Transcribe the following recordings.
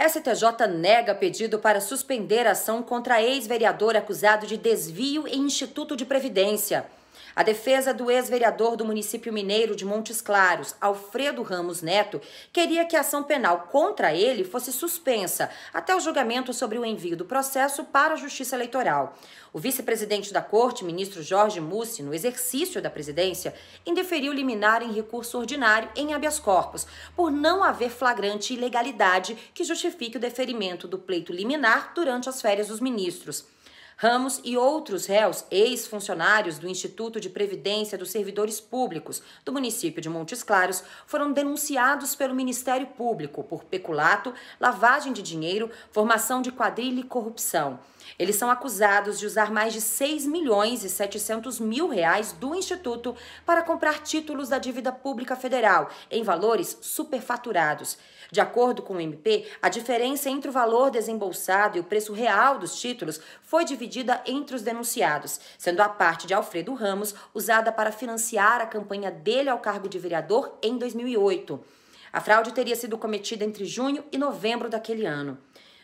STJ nega pedido para suspender ação contra ex-vereador acusado de desvio em Instituto de Previdência. A defesa do ex-vereador do município mineiro de Montes Claros, Alfredo Ramos Neto, queria que a ação penal contra ele fosse suspensa até o julgamento sobre o envio do processo para a Justiça Eleitoral. O vice-presidente da Corte, ministro Jorge Mussi, no exercício da presidência, indeferiu liminar em recurso ordinário em habeas corpus, por não haver flagrante ilegalidade que justifique o deferimento do pleito liminar durante as férias dos ministros. Ramos e outros réus, ex-funcionários do Instituto de Previdência dos Servidores Públicos do município de Montes Claros, foram denunciados pelo Ministério Público por peculato, lavagem de dinheiro, formação de quadrilha e corrupção. Eles são acusados de usar mais de 6 milhões e 700 mil reais do Instituto para comprar títulos da dívida pública federal em valores superfaturados. De acordo com o MP, a diferença entre o valor desembolsado e o preço real dos títulos foi dividida entre os denunciados, sendo a parte de Alfredo Ramos usada para financiar a campanha dele ao cargo de vereador em 2008. A fraude teria sido cometida entre junho e novembro daquele ano.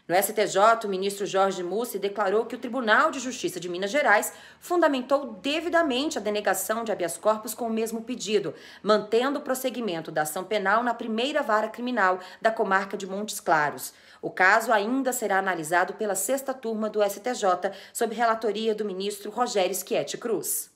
No STJ, o ministro Jorge Mussi declarou que o Tribunal de Justiça de Minas Gerais fundamentou devidamente a denegação de habeas corpus com o mesmo pedido, mantendo o prosseguimento da ação penal na primeira vara criminal da comarca de Montes Claros. O caso ainda será analisado pela sexta turma do STJ, sob relatoria do ministro Rogério Schietti Cruz.